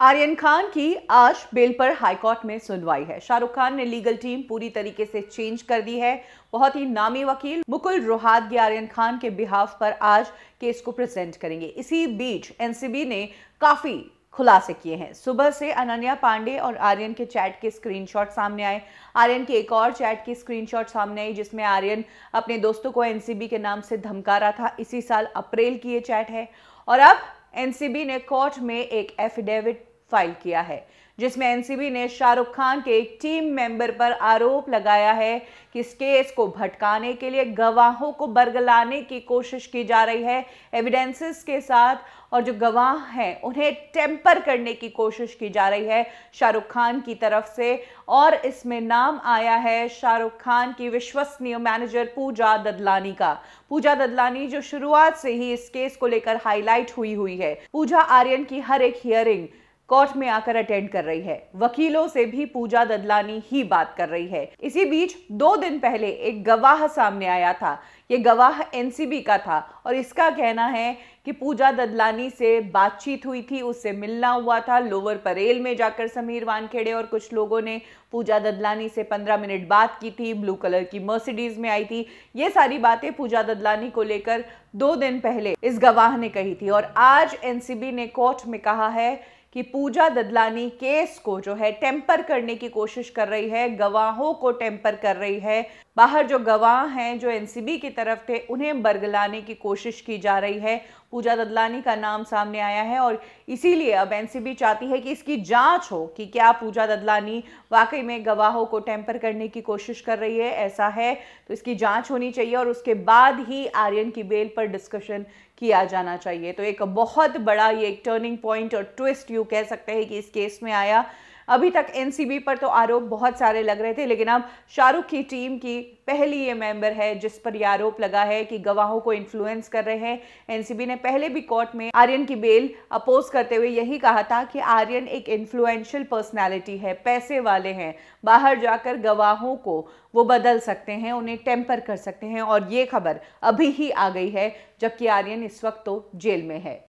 आर्यन खान की आज बेल पर हाईकोर्ट में सुनवाई है शाहरुख खान ने लीगल टीम पूरी तरीके से चेंज कर दी है बहुत ही नामी वकील मुकुल रोहादगी आर्यन खान के बिहाफ पर आज केस को प्रेजेंट करेंगे इसी बीच एनसीबी ने काफी खुलासे किए हैं सुबह से अनन्या पांडे और आर्यन के चैट के स्क्रीनशॉट सामने आए आर्यन के एक और चैट की स्क्रीनशॉट सामने आई जिसमें आर्यन अपने दोस्तों को एनसीबी के नाम से धमका रहा था इसी साल अप्रैल की ये चैट है और अब एनसीबी ने कोर्ट में एक एफिडेविट फाइल किया है जिसमें एनसीबी ने शाहरुख खान के एक टीम मेंबर पर आरोप लगाया है कि इस केस को भटकाने के लिए गवाहों को बरगलाने की कोशिश की जा रही है एविडेंसेस के साथ और जो गवाह हैं उन्हें टेम्पर करने की कोशिश की जा रही है शाहरुख खान की तरफ से और इसमें नाम आया है शाहरुख खान की विश्वसनीय मैनेजर पूजा ददलानी का पूजा ददलानी जो शुरुआत से ही इस केस को लेकर हाईलाइट हुई हुई है पूजा आर्यन की हर एक हियरिंग कोर्ट में आकर अटेंड कर रही है वकीलों से भी पूजा ददलानी ही बात कर रही है इसी बीच दो दिन पहले एक गवाह सामने आया था ये गवाह एनसीबी का था और इसका कहना है कि पूजा ददलानी से बातचीत हुई थी उससे मिलना हुआ था लोअर परेल में जाकर समीर वानखेड़े और कुछ लोगों ने पूजा ददलानी से पंद्रह मिनट बात की थी ब्लू कलर की मर्सिडीज में आई थी ये सारी बातें पूजा ददलानी को लेकर दो दिन पहले इस गवाह ने कही थी और आज एनसीबी ने कोर्ट में कहा है कि पूजा ददलानी केस को जो है टेम्पर करने की कोशिश कर रही है गवाहों को टेम्पर कर रही है बाहर जो गवाह हैं जो एनसीबी की तरफ थे उन्हें बरगलाने की कोशिश की जा रही है पूजा ददलानी का नाम सामने आया है और इसीलिए अब एनसीबी चाहती है कि इसकी जांच हो कि क्या पूजा ददलानी वाकई में गवाहों को टेम्पर करने की कोशिश कर रही है ऐसा है तो इसकी जांच होनी चाहिए और उसके बाद ही आर्यन की बेल पर डिस्कशन किया जाना चाहिए तो एक बहुत बड़ा ये एक टर्निंग पॉइंट और ट्विस्ट यू कह सकते हैं कि इस केस में आया अभी तक एनसीबी पर तो आरोप बहुत सारे लग रहे थे लेकिन अब शाहरुख की टीम की पहली ये मेंबर है जिस पर यह आरोप लगा है कि गवाहों को इन्फ्लुएंस कर रहे हैं एनसीबी ने पहले भी कोर्ट में आर्यन की बेल अपोज करते हुए यही कहा था कि आर्यन एक इन्फ्लुएंशियल पर्सनैलिटी है पैसे वाले हैं बाहर जाकर गवाहों को वो बदल सकते हैं उन्हें टेम्पर कर सकते हैं और ये खबर अभी ही आ गई है जबकि आर्यन इस वक्त तो जेल में है